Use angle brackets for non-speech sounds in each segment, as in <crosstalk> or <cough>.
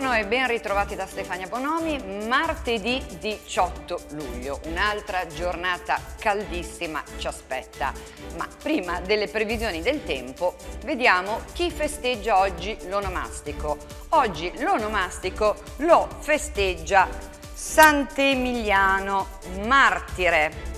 Buongiorno e ben ritrovati da Stefania Bonomi. Martedì 18 luglio, un'altra giornata caldissima ci aspetta. Ma prima delle previsioni del tempo, vediamo chi festeggia oggi l'onomastico. Oggi l'onomastico lo festeggia Sant'Emiliano, martire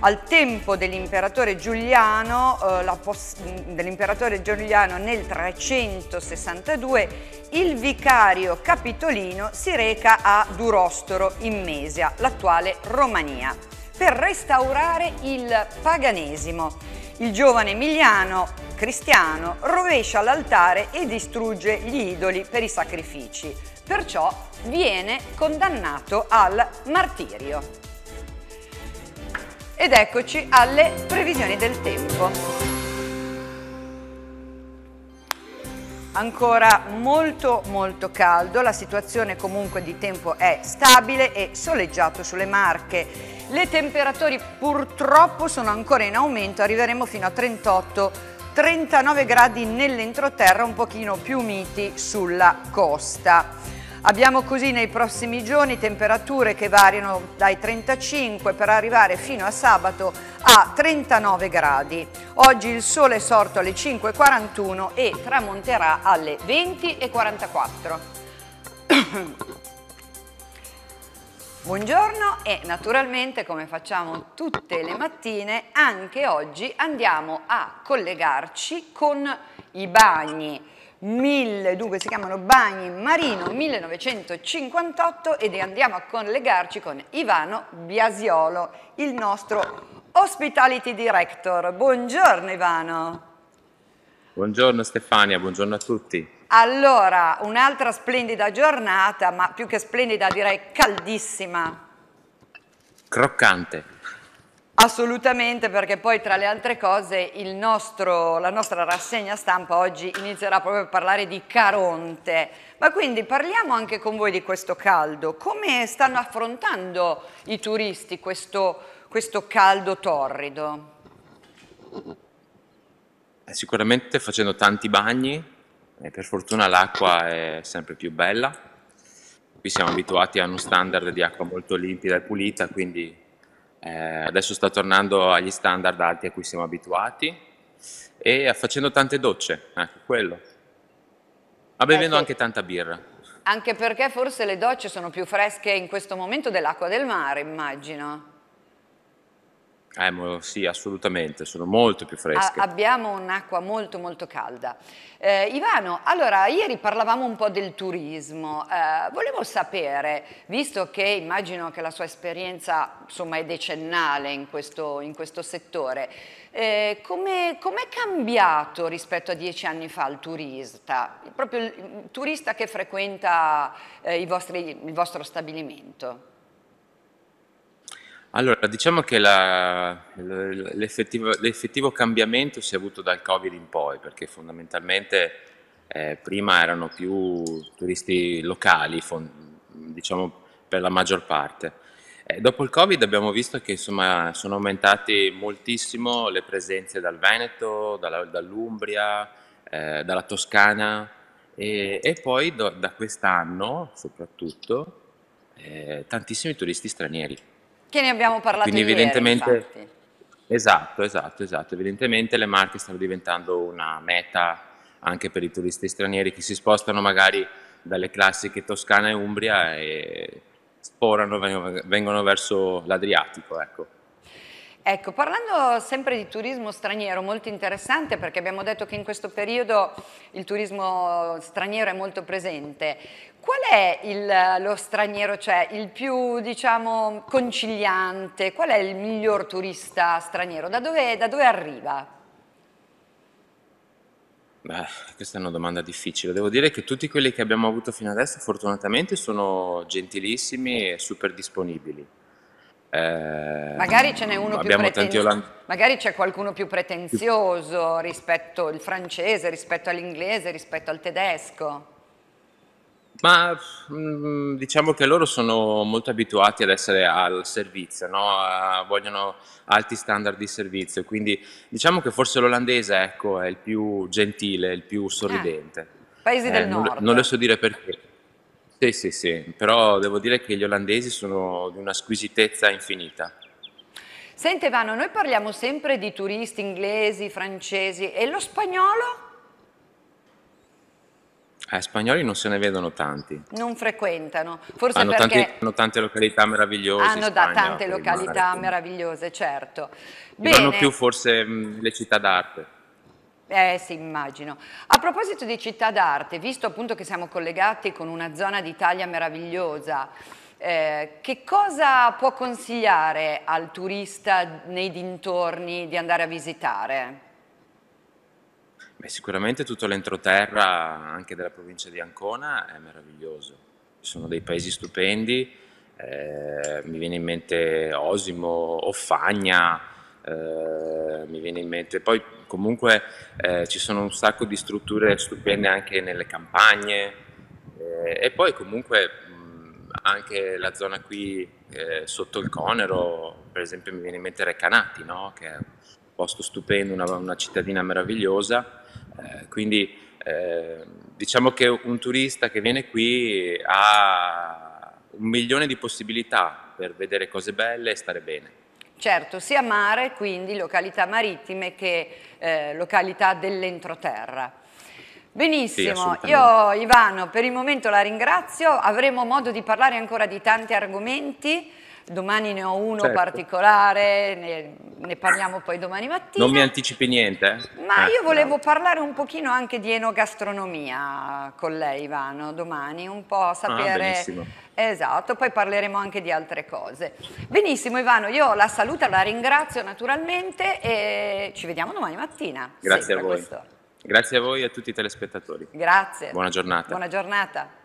al tempo dell'imperatore Giuliano, eh, dell'imperatore Giuliano nel 362 il vicario capitolino si reca a Durostoro in Mesia, l'attuale Romania, per restaurare il paganesimo. Il giovane Emiliano, cristiano, rovescia l'altare e distrugge gli idoli per i sacrifici, perciò viene condannato al martirio. Ed eccoci alle previsioni del tempo. Ancora molto molto caldo, la situazione comunque di tempo è stabile e soleggiato sulle Marche. Le temperature purtroppo sono ancora in aumento, arriveremo fino a 38 39 gradi nell'entroterra, un pochino più miti sulla costa. Abbiamo così nei prossimi giorni temperature che variano dai 35 per arrivare fino a sabato a 39 gradi. Oggi il sole è sorto alle 5.41 e tramonterà alle 20.44. <coughs> Buongiorno e naturalmente come facciamo tutte le mattine anche oggi andiamo a collegarci con i bagni 1000, dunque si chiamano Bagni Marino 1958 ed andiamo a collegarci con Ivano Biasiolo, il nostro Hospitality Director. Buongiorno Ivano. Buongiorno Stefania, buongiorno a tutti. Allora, un'altra splendida giornata, ma più che splendida direi caldissima. Croccante. Assolutamente, perché poi tra le altre cose nostro, la nostra rassegna stampa oggi inizierà proprio a parlare di Caronte. Ma quindi parliamo anche con voi di questo caldo. Come stanno affrontando i turisti questo, questo caldo torrido? Eh, sicuramente facendo tanti bagni, e per fortuna l'acqua è sempre più bella. Qui siamo abituati a uno standard di acqua molto limpida e pulita, quindi eh, adesso sta tornando agli standard alti a cui siamo abituati e facendo tante docce, anche quello. Ma bevendo ecco. anche tanta birra. Anche perché forse le docce sono più fresche in questo momento dell'acqua del mare, immagino. Eh, sì, assolutamente, sono molto più fresche. A abbiamo un'acqua molto molto calda. Eh, Ivano, allora ieri parlavamo un po' del turismo, eh, volevo sapere, visto che immagino che la sua esperienza insomma, è decennale in questo, in questo settore, eh, come com è cambiato rispetto a dieci anni fa il turista, proprio il turista che frequenta eh, vostri, il vostro stabilimento? Allora, diciamo che la, l'effettivo, l'effettivo, cambiamento si è avuto dal Covid in poi, perché fondamentalmente eh, prima erano più turisti locali, diciamo per la maggior parte. Eh, dopo il Covid abbiamo visto che insomma, sono aumentate moltissimo le presenze dal Veneto, dalla, dall'Umbria, eh, dalla Toscana e, e poi do, da quest'anno soprattutto eh, tantissimi turisti stranieri. Che ne abbiamo parlato Quindi ieri, evidentemente, infatti. Esatto, esatto, esatto. Evidentemente le Marche stanno diventando una meta anche per i turisti stranieri che si spostano magari dalle classiche Toscana e Umbria e sporano, vengono verso l'Adriatico, ecco. Ecco, parlando sempre di turismo straniero, molto interessante perché abbiamo detto che in questo periodo il turismo straniero è molto presente. Qual è il, lo straniero, cioè il più diciamo, conciliante, qual è il miglior turista straniero? Da dove, da dove arriva? Beh, questa è una domanda difficile. Devo dire che tutti quelli che abbiamo avuto fino adesso fortunatamente sono gentilissimi e super disponibili eh, magari ce n'è uno più pretenzioso, Olan... magari c'è qualcuno più pretenzioso rispetto al francese, rispetto all'inglese, rispetto al tedesco. Ma mm, diciamo che loro sono molto abituati ad essere al servizio, no? Ah, vogliono alti standard di servizio, quindi diciamo che forse l'olandese ecco, è il più gentile, il più sorridente. Eh, paesi del eh, nord. Non, non lo so dire perché. Sì, sì, sì, però devo dire che gli olandesi sono di una squisitezza infinita. Senti Vano, noi parliamo sempre di turisti inglesi, francesi e lo spagnolo? Eh, spagnoli non se ne vedono tanti. Non frequentano, forse hanno perché... Tanti, hanno tante località meravigliose. Hanno Spagna, da tante località mare, meravigliose, certo. Bene. Vanno più forse mh, le città d'arte. Eh sì, immagino. A proposito di città d'arte, visto appunto che siamo collegati con una zona d'Italia meravigliosa, eh, che cosa può consigliare al turista nei dintorni di andare a visitare? Beh, sicuramente tutto l'entroterra, anche della provincia di Ancona, è meraviglioso. Ci sono dei paesi stupendi, eh, mi viene in mente Osimo, Offagna, eh, mi viene in mente. Poi comunque eh, ci sono un sacco di strutture stupende anche nelle campagne eh, e poi comunque anche la zona qui eh, sotto il Conero, per esempio mi viene in mente Recanati, no? che è un posto stupendo, una, una cittadina meravigliosa, eh, quindi eh, diciamo che un turista che viene qui ha un milione di possibilità per vedere cose belle e stare bene certo sia mare, quindi località marittime che eh, località dell'entroterra. Benissimo, sì, io Ivano per il momento la ringrazio, avremo modo di parlare ancora di tanti argomenti domani ne ho uno certo. particolare, ne, ne, parliamo poi domani mattina. Non mi anticipi niente? Ma eh, io volevo no. parlare un pochino anche di enogastronomia con lei Ivano, domani, un po' ah, sapere... Ah, Esatto, poi parleremo anche di altre cose. Benissimo Ivano, io la saluto, la ringrazio naturalmente e ci vediamo domani mattina. Grazie a voi. Questo. Grazie a voi e a tutti i telespettatori. Grazie. Buona giornata. Buona giornata.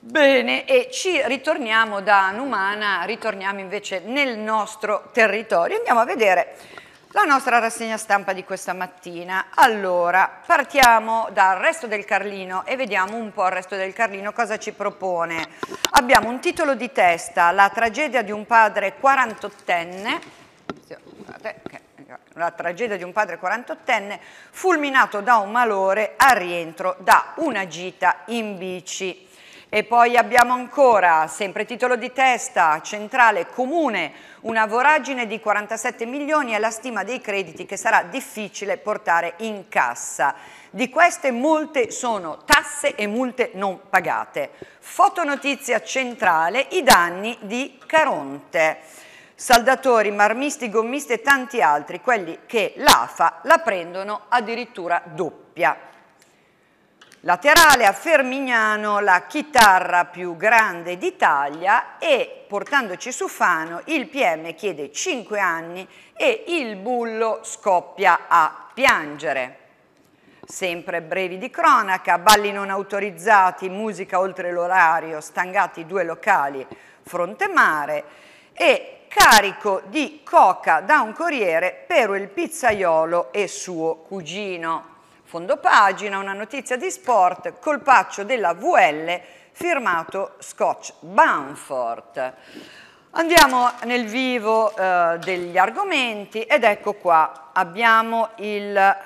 Bene, e ci ritorniamo da Numana, ritorniamo invece nel nostro territorio. Andiamo a vedere la nostra rassegna stampa di questa mattina. Allora, partiamo dal resto del Carlino e vediamo un po' il resto del Carlino cosa ci propone. Abbiamo un titolo di testa, la tragedia di un padre 48enne, la tragedia di un padre 48enne fulminato da un malore a rientro da una gita in bici. E poi abbiamo ancora, sempre titolo di testa, centrale comune, una voragine di 47 milioni e la stima dei crediti che sarà difficile portare in cassa. Di queste molte sono tasse e multe non pagate. Fotonotizia centrale, i danni di Caronte. Saldatori, marmisti, gommisti e tanti altri, quelli che l'AFA la prendono addirittura doppia. Laterale a Fermignano la chitarra più grande d'Italia e portandoci su Fano il PM chiede 5 anni e il bullo scoppia a piangere. Sempre brevi di cronaca, balli non autorizzati, musica oltre l'orario, stangati due locali, fronte mare e carico di coca da un corriere per il pizzaiolo e suo cugino. Fondo pagina, una notizia di sport, colpaccio della VL firmato Scotch Banfort. Andiamo nel vivo eh, degli argomenti ed ecco qua abbiamo il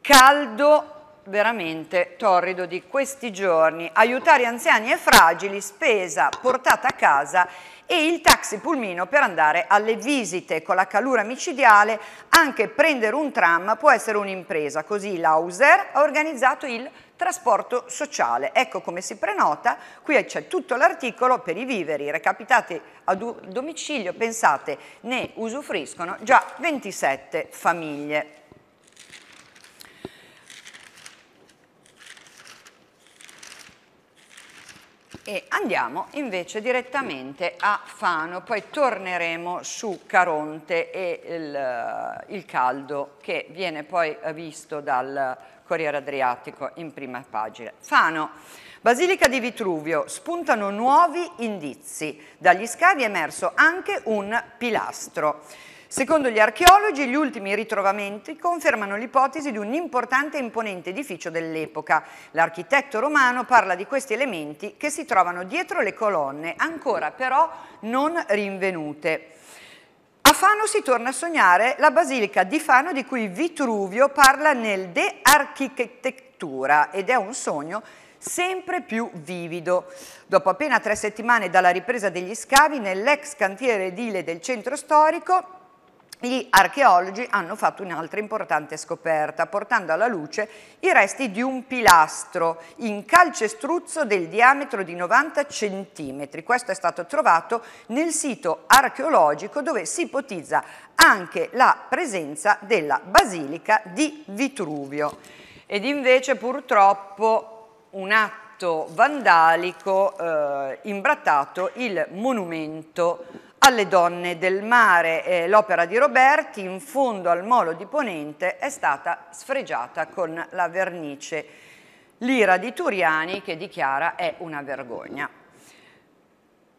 caldo veramente torrido di questi giorni, aiutare anziani e fragili, spesa portata a casa e il taxi pulmino per andare alle visite con la calura micidiale, anche prendere un tram può essere un'impresa, così l'Auser ha organizzato il trasporto sociale. Ecco come si prenota, qui c'è tutto l'articolo per i viveri recapitate a domicilio, pensate, ne usufruiscono già 27 famiglie. e andiamo invece direttamente a Fano, poi torneremo su Caronte e il, il caldo che viene poi visto dal Corriere Adriatico in prima pagina. Fano, Basilica di Vitruvio, spuntano nuovi indizi, dagli scavi è emerso anche un pilastro. Secondo gli archeologi, gli ultimi ritrovamenti confermano l'ipotesi di un importante e imponente edificio dell'epoca. L'architetto romano parla di questi elementi che si trovano dietro le colonne, ancora però non rinvenute. A Fano si torna a sognare la basilica di Fano di cui Vitruvio parla nel De Architettura ed è un sogno sempre più vivido. Dopo appena tre settimane dalla ripresa degli scavi nell'ex cantiere edile del centro storico, gli archeologi hanno fatto un'altra importante scoperta, portando alla luce i resti di un pilastro in calcestruzzo del diametro di 90 cm. Questo è stato trovato nel sito archeologico dove si ipotizza anche la presenza della basilica di Vitruvio. Ed invece purtroppo un atto vandalico eh, imbrattato il monumento alle donne del mare. Eh, l'opera di Roberti, in fondo al molo di Ponente, è stata sfregiata con la vernice l'ira di Turiani che dichiara è una vergogna.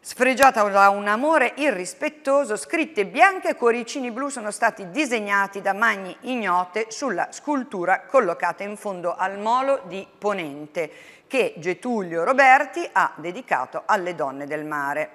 Sfregiata da un amore irrispettoso, scritte bianche e cuoricini blu sono stati disegnati da magni ignote sulla scultura collocata in fondo al molo di Ponente, che Getulio Roberti ha dedicato alle donne del mare.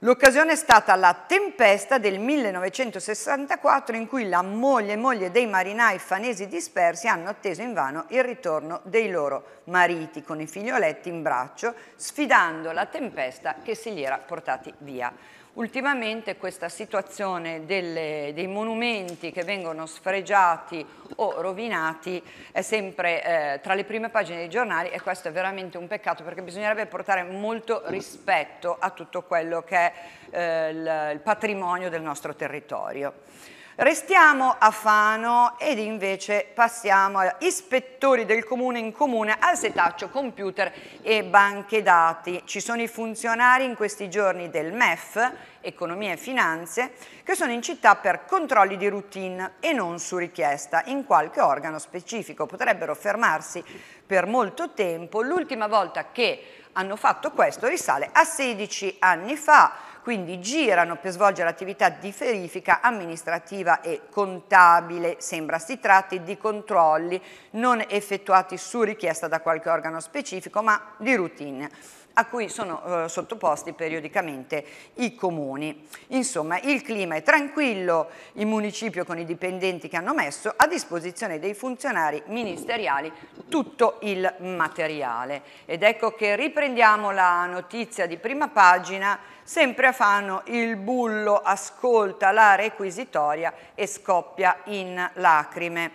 L'occasione è stata la tempesta del 1964 in cui la moglie e moglie dei marinai fanesi dispersi hanno atteso invano il ritorno dei loro mariti con i figlioletti in braccio, sfidando la tempesta che se li era portati via. Ultimamente questa situazione delle, dei monumenti che vengono sfregiati o rovinati è sempre eh, tra le prime pagine dei giornali e questo è veramente un peccato perché bisognerebbe portare molto rispetto a tutto quello che è eh, il, il patrimonio del nostro territorio. Restiamo a Fano ed invece passiamo a ispettori del comune in comune al setaccio computer e banche dati. Ci sono i funzionari in questi giorni del MEF, economia e finanze, che sono in città per controlli di routine e non su richiesta in qualche organo specifico. Potrebbero fermarsi per molto tempo. L'ultima volta che hanno fatto questo risale a 16 anni fa quindi girano per svolgere attività di verifica amministrativa e contabile, sembra si tratti di controlli non effettuati su richiesta da qualche organo specifico ma di routine a cui sono eh, sottoposti periodicamente i comuni. Insomma, il clima è tranquillo in municipio con i dipendenti che hanno messo a disposizione dei funzionari ministeriali tutto il materiale. Ed ecco che riprendiamo la notizia di prima pagina, sempre a Fano il bullo ascolta la requisitoria e scoppia in lacrime.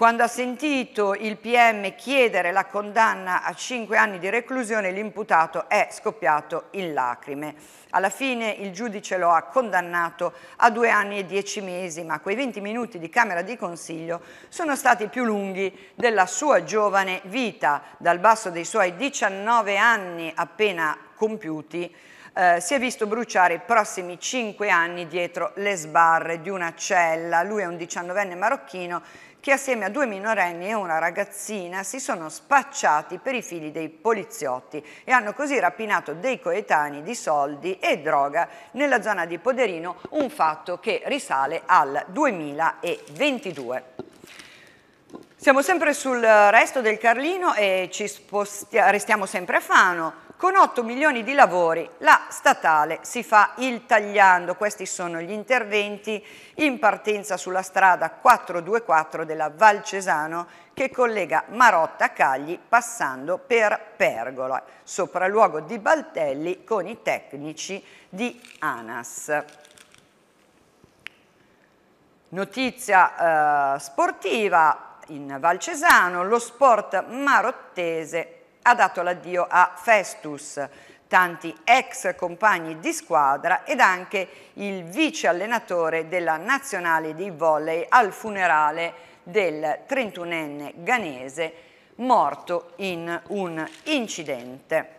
Quando ha sentito il PM chiedere la condanna a 5 anni di reclusione, l'imputato è scoppiato in lacrime. Alla fine il giudice lo ha condannato a 2 anni e 10 mesi, ma quei 20 minuti di Camera di Consiglio sono stati più lunghi della sua giovane vita, dal basso dei suoi 19 anni appena compiuti eh, si è visto bruciare i prossimi cinque anni dietro le sbarre di una cella. Lui è un diciannovenne marocchino che assieme a due minorenni e una ragazzina si sono spacciati per i figli dei poliziotti e hanno così rapinato dei coetanei di soldi e droga nella zona di Poderino, un fatto che risale al 2022. Siamo sempre sul resto del Carlino e ci sposti- restiamo sempre a Fano, con 8 milioni di lavori la statale si fa il tagliando, questi sono gli interventi in partenza sulla strada 424 della Val Cesano che collega Marotta a Cagli passando per Pergola, sopralluogo di Baltelli con i tecnici di ANAS. Notizia eh, sportiva in Val Cesano, lo sport marottese ha dato l'addio a Festus, tanti ex compagni di squadra ed anche il vice allenatore della nazionale di volley al funerale del 31enne ganese morto in un incidente.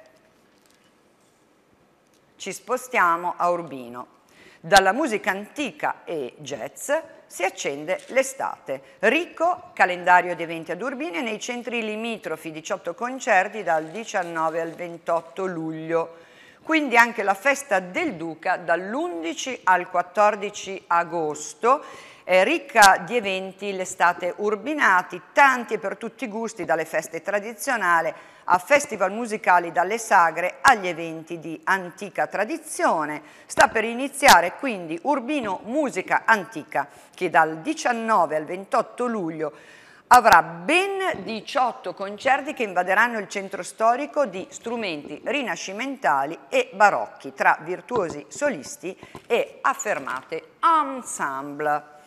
Ci spostiamo a Urbino. Dalla musica antica e jazz si accende l'estate. Ricco calendario di eventi ad Urbine nei centri limitrofi, 18 concerti dal 19 al 28 luglio. Quindi anche la festa del Duca dall'11 al 14 agosto è ricca di eventi l'estate urbinati, tanti e per tutti i gusti, dalle feste tradizionali a festival musicali dalle sagre agli eventi di antica tradizione. Sta per iniziare quindi Urbino Musica Antica che dal 19 al 28 luglio avrà ben 18 concerti che invaderanno il centro storico di strumenti rinascimentali e barocchi tra virtuosi solisti e affermate ensemble.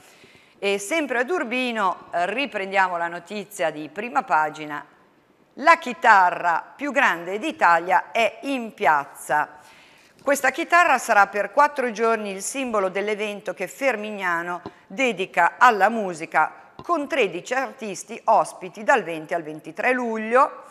E sempre ad Urbino riprendiamo la notizia di prima pagina la chitarra più grande d'Italia è in piazza. Questa chitarra sarà per quattro giorni il simbolo dell'evento che Fermignano dedica alla musica con 13 artisti ospiti dal 20 al 23 luglio.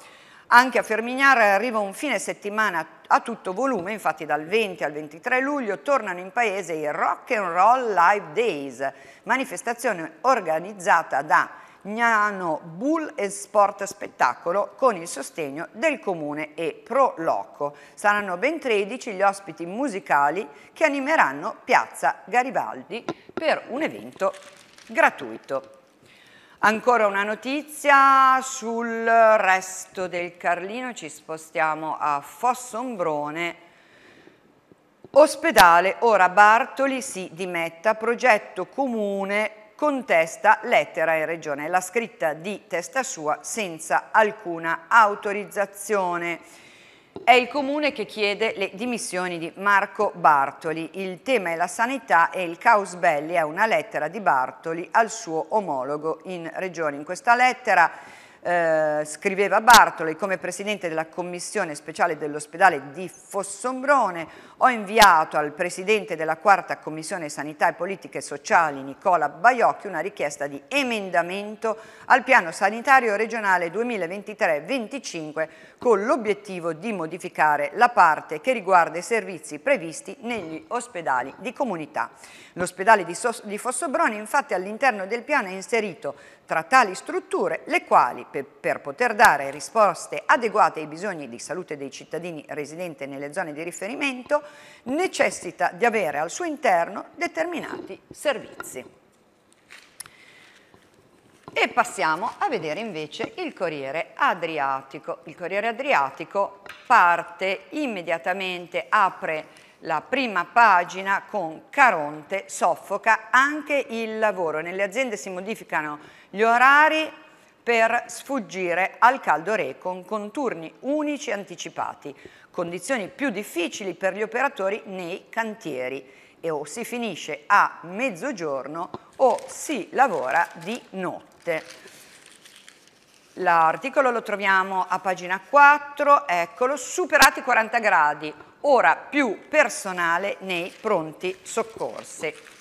Anche a Fermignano arriva un fine settimana a tutto volume, infatti dal 20 al 23 luglio tornano in paese i Rock and Roll Live Days, manifestazione organizzata da Gnano Bull e Sport Spettacolo con il sostegno del Comune e Pro Loco. Saranno ben 13 gli ospiti musicali che animeranno Piazza Garibaldi per un evento gratuito. Ancora una notizia sul resto del Carlino, ci spostiamo a Fossombrone. Ospedale, ora Bartoli si dimetta, progetto comune contesta lettera in regione. La scritta di testa sua senza alcuna autorizzazione. È il comune che chiede le dimissioni di Marco Bartoli. Il tema è la sanità e il caos belli è una lettera di Bartoli al suo omologo in regione. In questa lettera eh, scriveva Bartoli, come presidente della commissione speciale dell'ospedale di Fossombrone, ho inviato al presidente della quarta commissione sanità e politiche sociali, Nicola Baiocchi, una richiesta di emendamento al piano sanitario regionale 2023-25 con l'obiettivo di modificare la parte che riguarda i servizi previsti negli ospedali di comunità. L'ospedale di, Fossombrone infatti all'interno del piano è inserito tra tali strutture, le quali, per, per, poter dare risposte adeguate ai bisogni di salute dei cittadini residenti nelle zone di riferimento, necessita di avere al suo interno determinati servizi. E passiamo a vedere invece il Corriere Adriatico. Il Corriere Adriatico parte immediatamente, apre la prima pagina con Caronte soffoca anche il lavoro. Nelle aziende si modificano gli orari per sfuggire al caldo recon con turni unici anticipati, condizioni più difficili per gli operatori nei cantieri e o si finisce a mezzogiorno o si lavora di notte. L'articolo lo troviamo a pagina 4, eccolo, superati 40 gradi, ora più personale nei pronti soccorsi.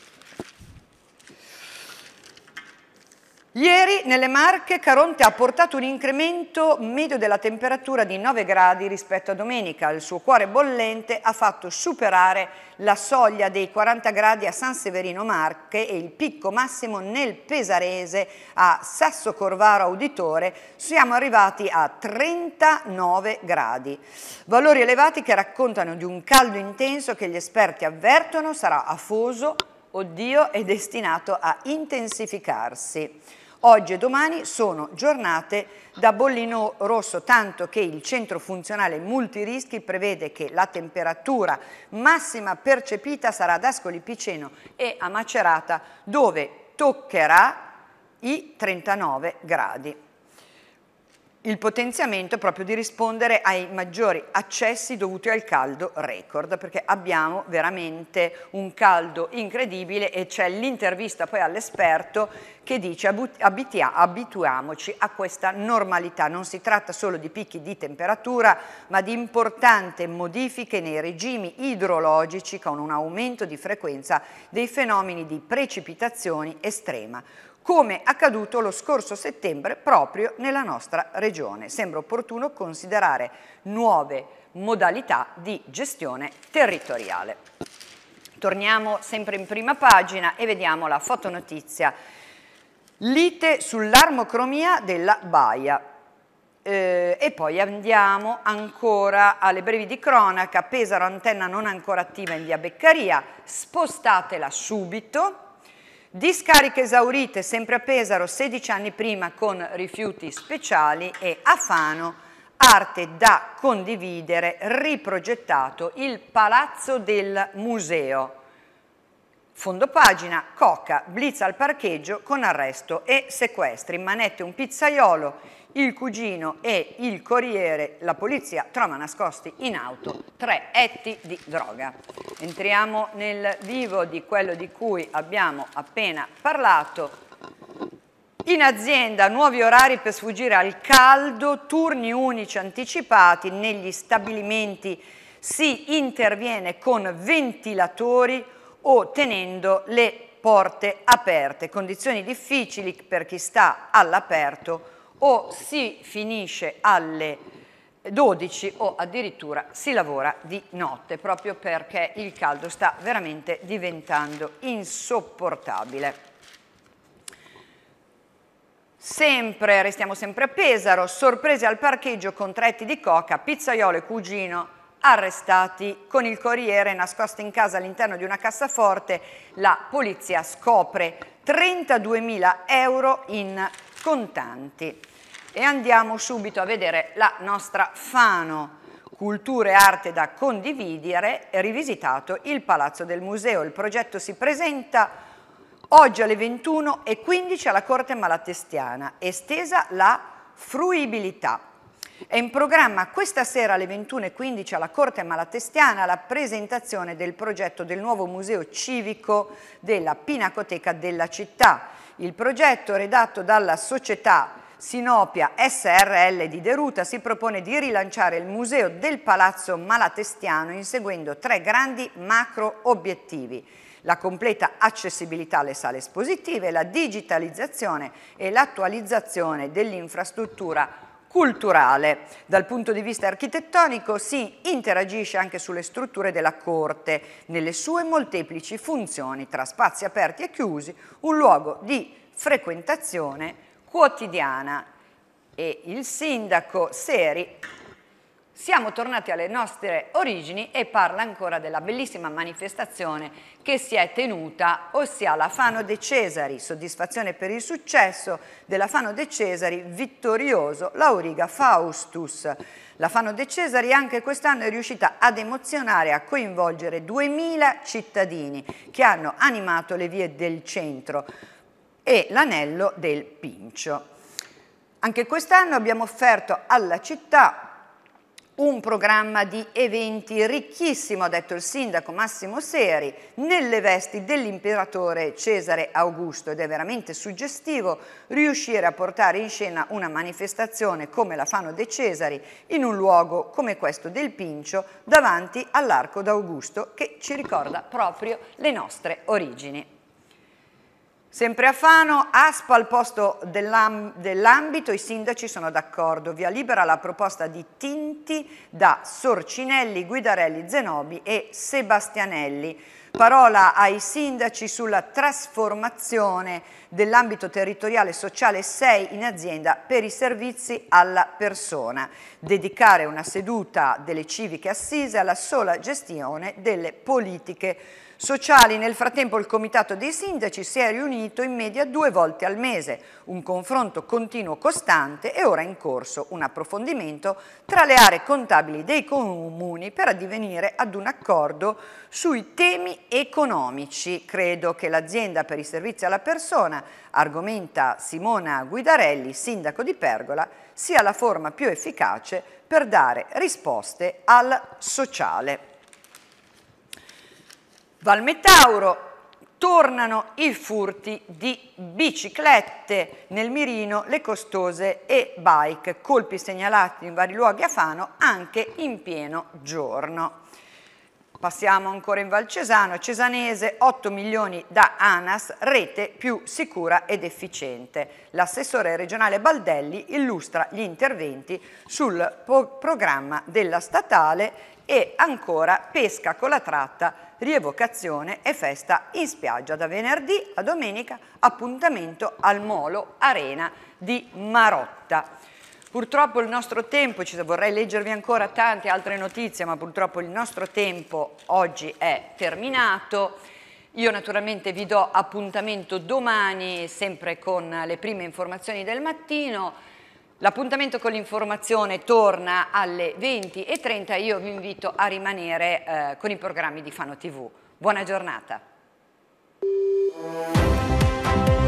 Ieri nelle Marche Caronte ha portato un incremento medio della temperatura di 9 gradi rispetto a domenica. Il suo cuore bollente ha fatto superare la soglia dei 40 gradi a San Severino Marche e il picco massimo nel Pesarese a Sasso Corvaro Auditore. Siamo arrivati a 39 gradi. Valori elevati che raccontano di un caldo intenso che gli esperti avvertono sarà afoso, oddio, è destinato a intensificarsi. Oggi e domani sono giornate da bollino rosso, tanto che il centro funzionale multirischi prevede che la temperatura massima percepita sarà ad Ascoli Piceno e a Macerata, dove toccherà i 39 gradi il potenziamento è proprio di rispondere ai maggiori accessi dovuti al caldo record, perché abbiamo veramente un caldo incredibile e c'è l'intervista poi all'esperto che dice abitia, abituiamoci a questa normalità, non si tratta solo di picchi di temperatura, ma di importanti modifiche nei regimi idrologici con un aumento di frequenza dei fenomeni di precipitazioni estrema come accaduto lo scorso settembre proprio nella nostra regione. Sembra opportuno considerare nuove modalità di gestione territoriale. Torniamo sempre in prima pagina e vediamo la fotonotizia. Lite sull'armocromia della Baia. Eh, e poi andiamo ancora alle brevi di cronaca, Pesaro antenna non ancora attiva in via Beccaria, spostatela subito, Discariche esaurite sempre a Pesaro 16 anni prima con rifiuti speciali e a Fano arte da condividere riprogettato il palazzo del museo. Fondo pagina, coca, blitz al parcheggio con arresto e sequestri, manette un pizzaiolo il cugino e il corriere, la polizia trova nascosti in auto tre etti di droga. Entriamo nel vivo di quello di cui abbiamo appena parlato. In azienda nuovi orari per sfuggire al caldo, turni unici anticipati negli stabilimenti si interviene con ventilatori o tenendo le porte aperte, condizioni difficili per chi sta all'aperto o si finisce alle 12 o addirittura si lavora di notte proprio perché il caldo sta veramente diventando insopportabile. Sempre, restiamo sempre a Pesaro, sorprese al parcheggio con tretti di coca, pizzaiolo e cugino arrestati con il corriere nascosto in casa all'interno di una cassaforte. La polizia scopre 32.000 euro in contanti e andiamo subito a vedere la nostra Fano, cultura e arte da condividere, rivisitato il Palazzo del Museo. Il progetto si presenta oggi alle 21.15 alla Corte Malatestiana, estesa la fruibilità. È in programma questa sera alle 21.15 alla Corte Malatestiana la presentazione del progetto del nuovo museo civico della Pinacoteca della città. Il progetto redatto dalla società Sinopia SRL di Deruta si propone di rilanciare il museo del Palazzo Malatestiano inseguendo tre grandi macro obiettivi la completa accessibilità alle sale espositive, la digitalizzazione e l'attualizzazione dell'infrastruttura culturale. Dal punto di vista architettonico si interagisce anche sulle strutture della corte, nelle sue molteplici funzioni tra spazi aperti e chiusi, un luogo di frequentazione quotidiana e il sindaco Seri siamo tornati alle nostre origini e parla ancora della bellissima manifestazione che si è tenuta, ossia la Fano De Cesari, soddisfazione per il successo della Fano De Cesari, vittorioso Lauriga Faustus. La Fano De Cesari anche quest'anno è riuscita ad emozionare e a coinvolgere 2000 cittadini che hanno animato le vie del centro e l'anello del Pincio. Anche quest'anno abbiamo offerto alla città un programma di eventi ricchissimo, ha detto il sindaco Massimo Seri, nelle vesti dell'imperatore Cesare Augusto ed è veramente suggestivo riuscire a portare in scena una manifestazione come la Fano dei Cesari in un luogo come questo del Pincio davanti all'Arco d'Augusto che ci ricorda proprio le nostre origini. Sempre a Fano, ASPO al posto dell'ambito, i sindaci sono d'accordo, via libera la proposta di Tinti da Sorcinelli, Guidarelli, Zenobi e Sebastianelli. Parola ai sindaci sulla trasformazione dell'ambito territoriale sociale 6 in azienda per i servizi alla persona. Dedicare una seduta delle civiche assise alla sola gestione delle politiche sociali. Nel frattempo il comitato dei sindaci si è riunito in media due volte al mese, un confronto continuo costante e ora è in corso un approfondimento tra le aree contabili dei comuni per addivenire ad un accordo sui temi economici. Credo che l'azienda per i servizi alla persona, argomenta Simona Guidarelli, sindaco di Pergola, sia la forma più efficace per dare risposte al sociale. Valmetauro tornano i furti di biciclette, nel mirino le costose e bike, colpi segnalati in vari luoghi a Fano anche in pieno giorno. Passiamo ancora in Valcesano, Cesanese 8 milioni da ANAS, rete più sicura ed efficiente. L'assessore regionale Baldelli illustra gli interventi sul programma della statale e ancora pesca con la tratta, rievocazione e festa in spiaggia da venerdì a domenica, appuntamento al Molo Arena di Marotta. Purtroppo il nostro tempo, ci vorrei leggervi ancora tante altre notizie, ma purtroppo il nostro tempo oggi è terminato. Io naturalmente vi do appuntamento domani, sempre con le prime informazioni del mattino. L'appuntamento con l'informazione torna alle 20.30 io vi invito a rimanere eh, con i programmi di Fano TV. Buona giornata.